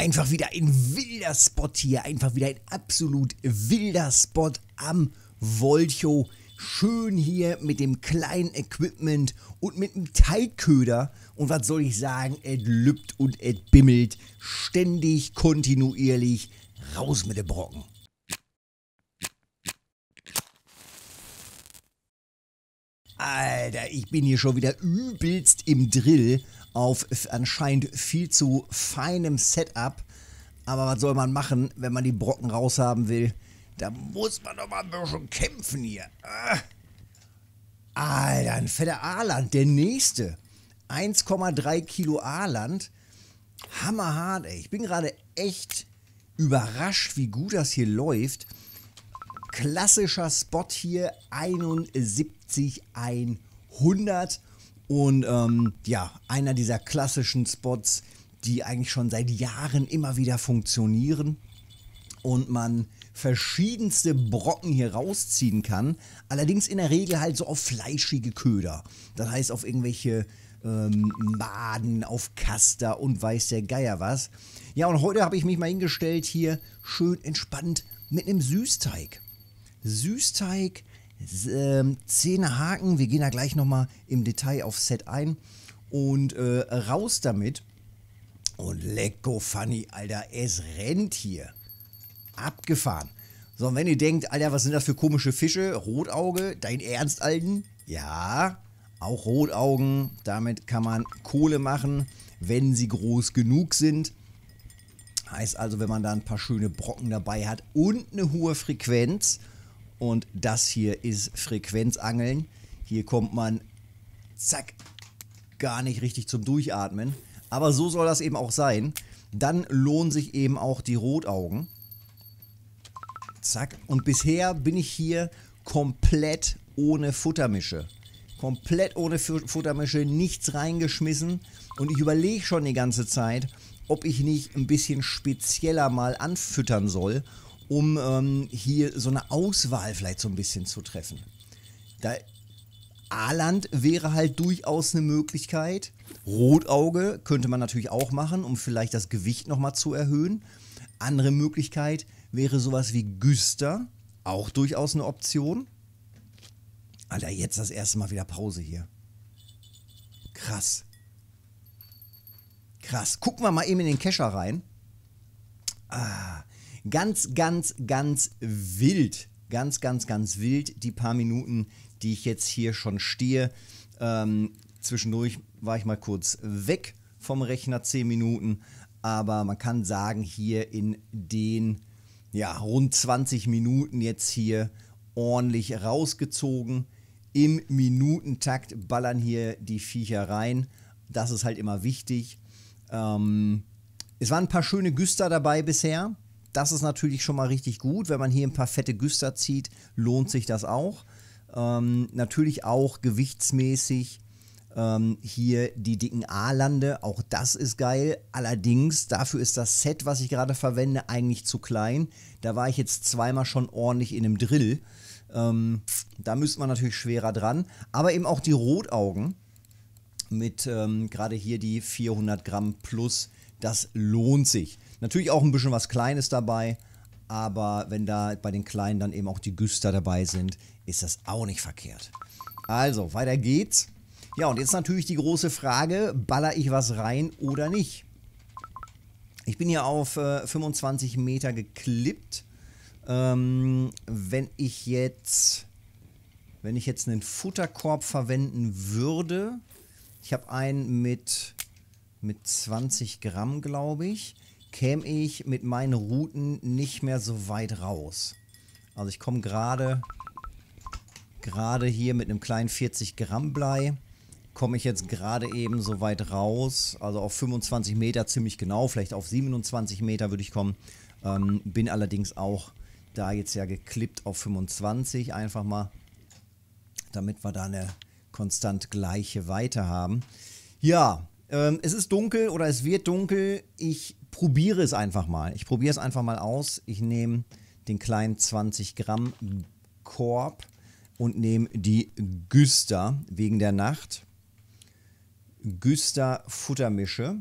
Einfach wieder ein wilder Spot hier, einfach wieder ein absolut wilder Spot am Volcho. Schön hier mit dem kleinen Equipment und mit dem Teigköder. Und was soll ich sagen, es lübt und es bimmelt. Ständig, kontinuierlich, raus mit den Brocken. Alter, ich bin hier schon wieder übelst im Drill auf anscheinend viel zu feinem Setup. Aber was soll man machen, wenn man die Brocken raushaben will? Da muss man doch mal ein bisschen kämpfen hier. Ah. Alter, ein fetter Aland, der nächste. 1,3 Kilo Aland. Hammerhart, ey. Ich bin gerade echt überrascht, wie gut das hier läuft. Klassischer Spot hier, 71. 50, 100. Und ähm, ja, einer dieser klassischen Spots, die eigentlich schon seit Jahren immer wieder funktionieren und man verschiedenste Brocken hier rausziehen kann. Allerdings in der Regel halt so auf fleischige Köder. Das heißt auf irgendwelche ähm, Maden, auf Kaster und weiß der Geier was. Ja, und heute habe ich mich mal hingestellt hier schön entspannt mit einem Süßteig. Süßteig ähm, Haken. Wir gehen da gleich nochmal im Detail auf Set ein. Und äh, raus damit. Und oh, lecko funny, Alter, es rennt hier. Abgefahren. So, und wenn ihr denkt, Alter, was sind das für komische Fische? Rotauge, dein Ernst, Alten? Ja, auch Rotaugen. Damit kann man Kohle machen, wenn sie groß genug sind. Heißt also, wenn man da ein paar schöne Brocken dabei hat und eine hohe Frequenz, und das hier ist Frequenzangeln. Hier kommt man, zack, gar nicht richtig zum Durchatmen. Aber so soll das eben auch sein. Dann lohnen sich eben auch die Rotaugen. Zack. Und bisher bin ich hier komplett ohne Futtermische. Komplett ohne Futtermische, nichts reingeschmissen. Und ich überlege schon die ganze Zeit, ob ich nicht ein bisschen spezieller mal anfüttern soll um ähm, hier so eine Auswahl vielleicht so ein bisschen zu treffen. Da Aaland wäre halt durchaus eine Möglichkeit. Rotauge könnte man natürlich auch machen, um vielleicht das Gewicht nochmal zu erhöhen. Andere Möglichkeit wäre sowas wie Güster, auch durchaus eine Option. Alter, jetzt das erste Mal wieder Pause hier. Krass. Krass. Gucken wir mal eben in den Kescher rein. Ah. Ganz, ganz, ganz wild, ganz, ganz, ganz wild die paar Minuten, die ich jetzt hier schon stehe. Ähm, zwischendurch war ich mal kurz weg vom Rechner, 10 Minuten, aber man kann sagen, hier in den ja, rund 20 Minuten jetzt hier ordentlich rausgezogen. Im Minutentakt ballern hier die Viecher rein. Das ist halt immer wichtig. Ähm, es waren ein paar schöne Güster dabei bisher das ist natürlich schon mal richtig gut. Wenn man hier ein paar fette Güster zieht, lohnt sich das auch. Ähm, natürlich auch gewichtsmäßig ähm, hier die dicken A-Lande, auch das ist geil. Allerdings, dafür ist das Set, was ich gerade verwende, eigentlich zu klein. Da war ich jetzt zweimal schon ordentlich in einem Drill. Ähm, da müsste man natürlich schwerer dran. Aber eben auch die Rotaugen mit ähm, gerade hier die 400 Gramm plus, das lohnt sich. Natürlich auch ein bisschen was Kleines dabei, aber wenn da bei den Kleinen dann eben auch die Güster dabei sind, ist das auch nicht verkehrt. Also, weiter geht's. Ja, und jetzt natürlich die große Frage, baller ich was rein oder nicht? Ich bin hier auf äh, 25 Meter geklippt. Ähm, wenn ich jetzt, wenn ich jetzt einen Futterkorb verwenden würde, ich habe einen mit, mit 20 Gramm, glaube ich käme ich mit meinen Routen nicht mehr so weit raus. Also ich komme gerade gerade hier mit einem kleinen 40 Gramm Blei komme ich jetzt gerade eben so weit raus, also auf 25 Meter ziemlich genau, vielleicht auf 27 Meter würde ich kommen. Ähm, bin allerdings auch da jetzt ja geklippt auf 25 einfach mal, damit wir da eine konstant gleiche Weite haben. Ja, ähm, es ist dunkel oder es wird dunkel. Ich probiere es einfach mal. Ich probiere es einfach mal aus. Ich nehme den kleinen 20 Gramm Korb und nehme die Güster wegen der Nacht. Güster Futtermische.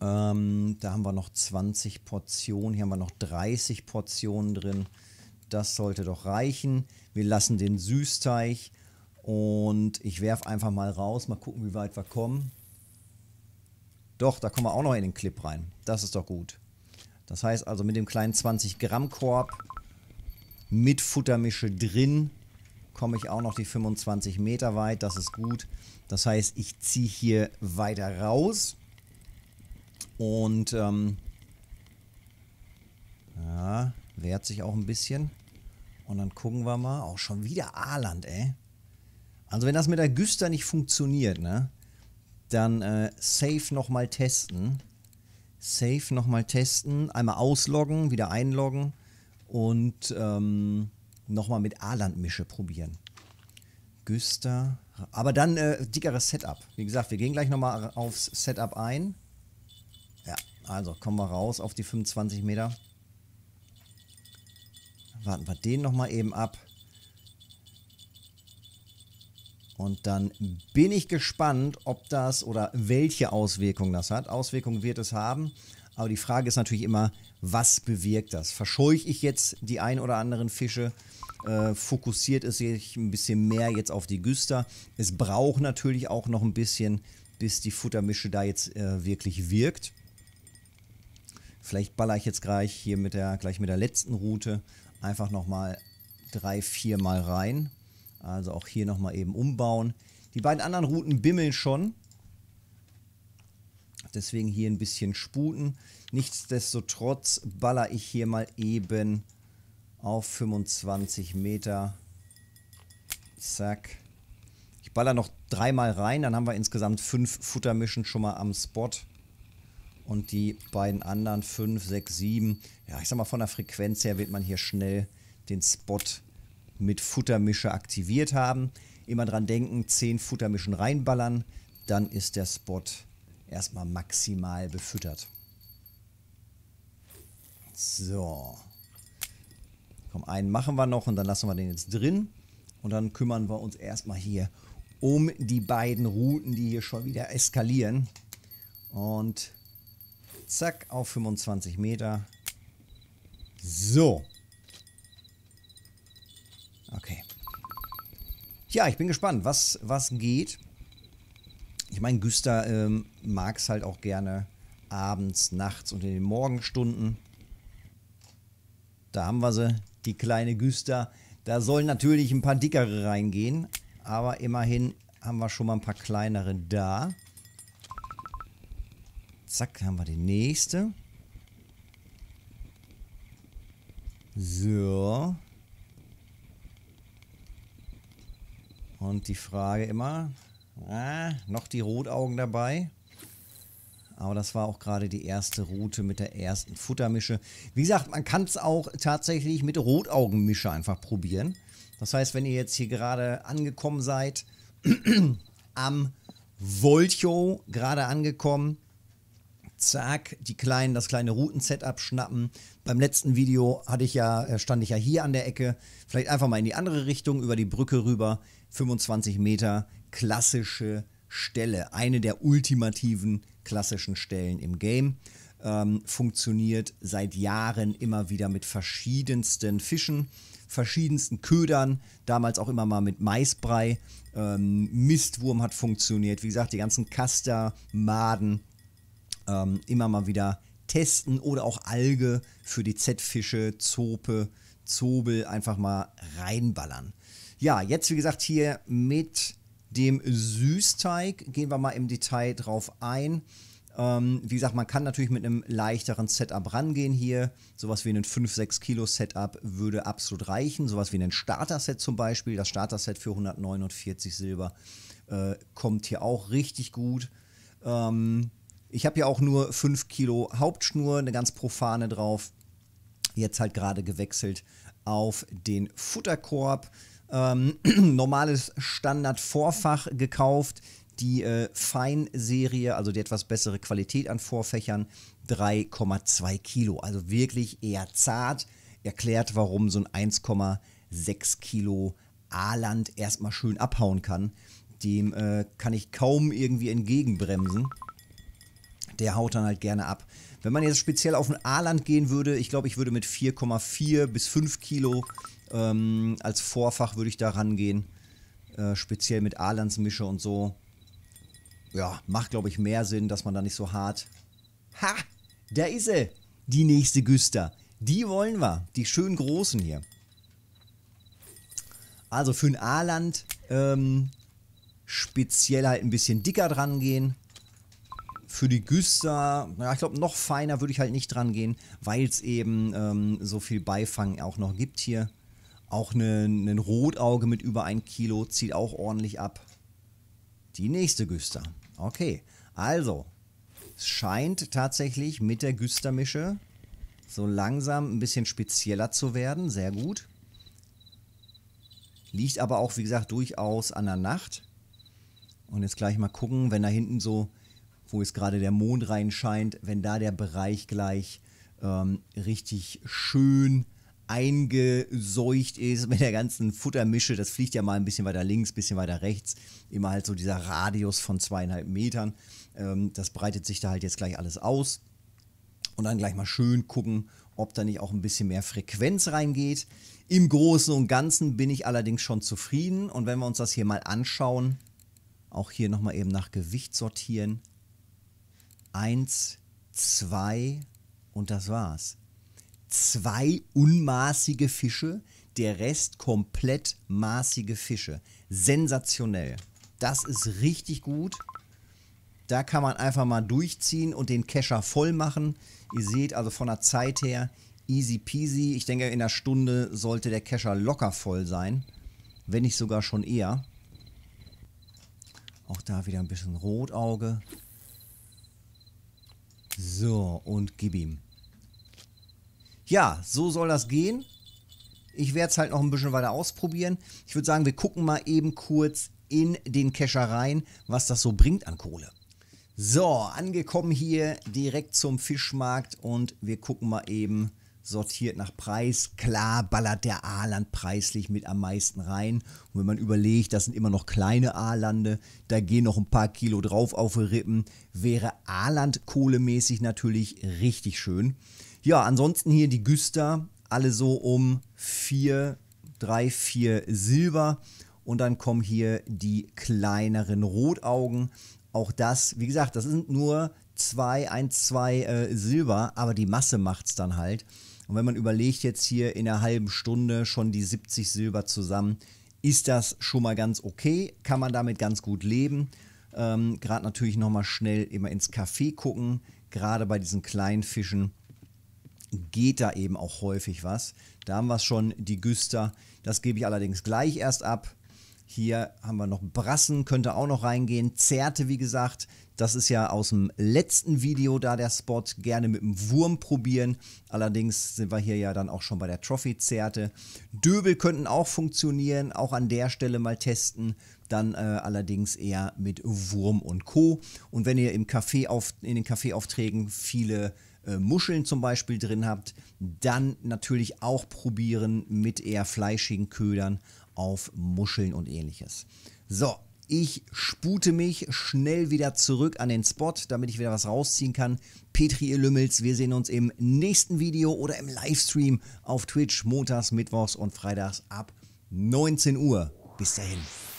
Ähm, da haben wir noch 20 Portionen. Hier haben wir noch 30 Portionen drin. Das sollte doch reichen. Wir lassen den Süßteig und ich werfe einfach mal raus. Mal gucken, wie weit wir kommen. Doch, da kommen wir auch noch in den Clip rein. Das ist doch gut. Das heißt also mit dem kleinen 20 Gramm Korb mit Futtermische drin komme ich auch noch die 25 Meter weit. Das ist gut. Das heißt, ich ziehe hier weiter raus. Und ähm, ja, wehrt sich auch ein bisschen. Und dann gucken wir mal. Auch schon wieder Aaland, ey. Also wenn das mit der Güster nicht funktioniert, ne? dann äh, Safe nochmal testen. Safe nochmal testen, einmal ausloggen, wieder einloggen und ähm, nochmal mit a land mische probieren. Güster. Aber dann äh, dickeres Setup. Wie gesagt, wir gehen gleich nochmal aufs Setup ein. Ja, also kommen wir raus auf die 25 Meter. Warten wir den nochmal eben ab. Und dann bin ich gespannt, ob das oder welche Auswirkungen das hat. Auswirkungen wird es haben. Aber die Frage ist natürlich immer, was bewirkt das? Verscheuche ich jetzt die ein oder anderen Fische? Äh, fokussiert es sich ein bisschen mehr jetzt auf die Güster? Es braucht natürlich auch noch ein bisschen, bis die Futtermische da jetzt äh, wirklich wirkt. Vielleicht baller ich jetzt gleich hier mit der, gleich mit der letzten Route einfach nochmal drei, vier Mal rein. Also auch hier nochmal eben umbauen. Die beiden anderen Routen bimmeln schon. Deswegen hier ein bisschen sputen. Nichtsdestotrotz baller ich hier mal eben auf 25 Meter. Zack. Ich baller noch dreimal rein, dann haben wir insgesamt fünf Futtermischen schon mal am Spot. Und die beiden anderen 5, 6, 7. Ja, ich sag mal, von der Frequenz her wird man hier schnell den Spot mit Futtermische aktiviert haben. Immer dran denken, 10 Futtermischen reinballern, dann ist der Spot erstmal maximal befüttert. So. Komm, einen machen wir noch und dann lassen wir den jetzt drin. Und dann kümmern wir uns erstmal hier um die beiden Routen, die hier schon wieder eskalieren. Und zack, auf 25 Meter. So. Okay. Ja, ich bin gespannt, was, was geht. Ich meine, Güster ähm, mag es halt auch gerne abends, nachts und in den Morgenstunden. Da haben wir sie, die kleine Güster. Da sollen natürlich ein paar dickere reingehen, aber immerhin haben wir schon mal ein paar kleinere da. Zack, haben wir die nächste. So. Und die Frage immer, ah, noch die Rotaugen dabei. Aber das war auch gerade die erste Route mit der ersten Futtermische. Wie gesagt, man kann es auch tatsächlich mit Rotaugenmische einfach probieren. Das heißt, wenn ihr jetzt hier gerade angekommen seid, am Volcho gerade angekommen, zack, die kleinen, das kleine Routen-Setup schnappen. Beim letzten Video hatte ich ja, äh, stand ich ja hier an der Ecke. Vielleicht einfach mal in die andere Richtung, über die Brücke rüber. 25 Meter klassische Stelle. Eine der ultimativen klassischen Stellen im Game. Ähm, funktioniert seit Jahren immer wieder mit verschiedensten Fischen, verschiedensten Ködern, damals auch immer mal mit Maisbrei. Ähm, Mistwurm hat funktioniert. Wie gesagt, die ganzen Kaster, Maden, ähm, immer mal wieder testen oder auch Alge für die Z-Fische, Zope, Zobel einfach mal reinballern. Ja, jetzt wie gesagt hier mit dem Süßteig gehen wir mal im Detail drauf ein. Ähm, wie gesagt, man kann natürlich mit einem leichteren Setup rangehen hier. Sowas wie ein 5-6 Kilo Setup würde absolut reichen. Sowas wie ein Starter-Set zum Beispiel. Das Starter-Set für 149 Silber äh, kommt hier auch richtig gut. Ähm, ich habe ja auch nur 5 Kilo Hauptschnur, eine ganz profane drauf. Jetzt halt gerade gewechselt auf den Futterkorb ähm, normales Standard-Vorfach gekauft. Die äh, Feinserie, also die etwas bessere Qualität an Vorfächern, 3,2 Kilo. Also wirklich eher zart. Erklärt, warum so ein 1,6 Kilo A-Land erstmal schön abhauen kann. Dem äh, kann ich kaum irgendwie entgegenbremsen. Der haut dann halt gerne ab. Wenn man jetzt speziell auf ein A-Land gehen würde, ich glaube, ich würde mit 4,4 bis 5 Kilo ähm, als Vorfach würde ich da rangehen. Äh, speziell mit Alansmische und so. Ja, macht, glaube ich, mehr Sinn, dass man da nicht so hart. Ha! Da ist sie! Die nächste Güster. Die wollen wir. Die schön großen hier. Also für ein a ähm, speziell halt ein bisschen dicker dran gehen. Für die Güster, ja, ich glaube, noch feiner würde ich halt nicht dran gehen, weil es eben ähm, so viel Beifang auch noch gibt hier. Auch ein, ne, ein Rotauge mit über ein Kilo zieht auch ordentlich ab. Die nächste Güster. Okay, also es scheint tatsächlich mit der Güstermische so langsam ein bisschen spezieller zu werden. Sehr gut. Liegt aber auch, wie gesagt, durchaus an der Nacht. Und jetzt gleich mal gucken, wenn da hinten so, wo jetzt gerade der Mond reinscheint, wenn da der Bereich gleich ähm, richtig schön eingeseucht ist mit der ganzen Futtermische. Das fliegt ja mal ein bisschen weiter links, ein bisschen weiter rechts. Immer halt so dieser Radius von zweieinhalb Metern. Ähm, das breitet sich da halt jetzt gleich alles aus. Und dann gleich mal schön gucken, ob da nicht auch ein bisschen mehr Frequenz reingeht. Im Großen und Ganzen bin ich allerdings schon zufrieden. Und wenn wir uns das hier mal anschauen, auch hier nochmal eben nach Gewicht sortieren. Eins, zwei und das war's zwei unmaßige Fische, der Rest komplett maßige Fische. Sensationell. Das ist richtig gut. Da kann man einfach mal durchziehen und den Kescher voll machen. Ihr seht also von der Zeit her easy peasy. Ich denke, in einer Stunde sollte der Kescher locker voll sein. Wenn nicht sogar schon eher. Auch da wieder ein bisschen Rotauge. So, und gib ihm ja, so soll das gehen. Ich werde es halt noch ein bisschen weiter ausprobieren. Ich würde sagen, wir gucken mal eben kurz in den Kescher rein, was das so bringt an Kohle. So, angekommen hier direkt zum Fischmarkt und wir gucken mal eben sortiert nach Preis. Klar ballert der A-Land preislich mit am meisten rein. Und wenn man überlegt, das sind immer noch kleine A-Lande, da gehen noch ein paar Kilo drauf auf Rippen, wäre A-Land kohlemäßig natürlich richtig schön. Ja, ansonsten hier die Güster, alle so um 4, 3, 4 Silber. Und dann kommen hier die kleineren Rotaugen. Auch das, wie gesagt, das sind nur 2, 1, 2 Silber, aber die Masse macht es dann halt. Und wenn man überlegt, jetzt hier in einer halben Stunde schon die 70 Silber zusammen, ist das schon mal ganz okay, kann man damit ganz gut leben. Ähm, Gerade natürlich nochmal schnell immer ins Café gucken, gerade bei diesen kleinen Fischen geht da eben auch häufig was. Da haben wir schon die Güster. Das gebe ich allerdings gleich erst ab. Hier haben wir noch Brassen, könnte auch noch reingehen. Zerte, wie gesagt, das ist ja aus dem letzten Video da der Spot. Gerne mit dem Wurm probieren. Allerdings sind wir hier ja dann auch schon bei der Trophy-Zerte. Döbel könnten auch funktionieren, auch an der Stelle mal testen. Dann äh, allerdings eher mit Wurm und Co. Und wenn ihr im Café auf, in den Kaffeeaufträgen viele äh, Muscheln zum Beispiel drin habt, dann natürlich auch probieren mit eher fleischigen Ködern auf Muscheln und ähnliches. So, ich spute mich schnell wieder zurück an den Spot, damit ich wieder was rausziehen kann. Petri ihr Lümmels, wir sehen uns im nächsten Video oder im Livestream auf Twitch montags, mittwochs und freitags ab 19 Uhr. Bis dahin.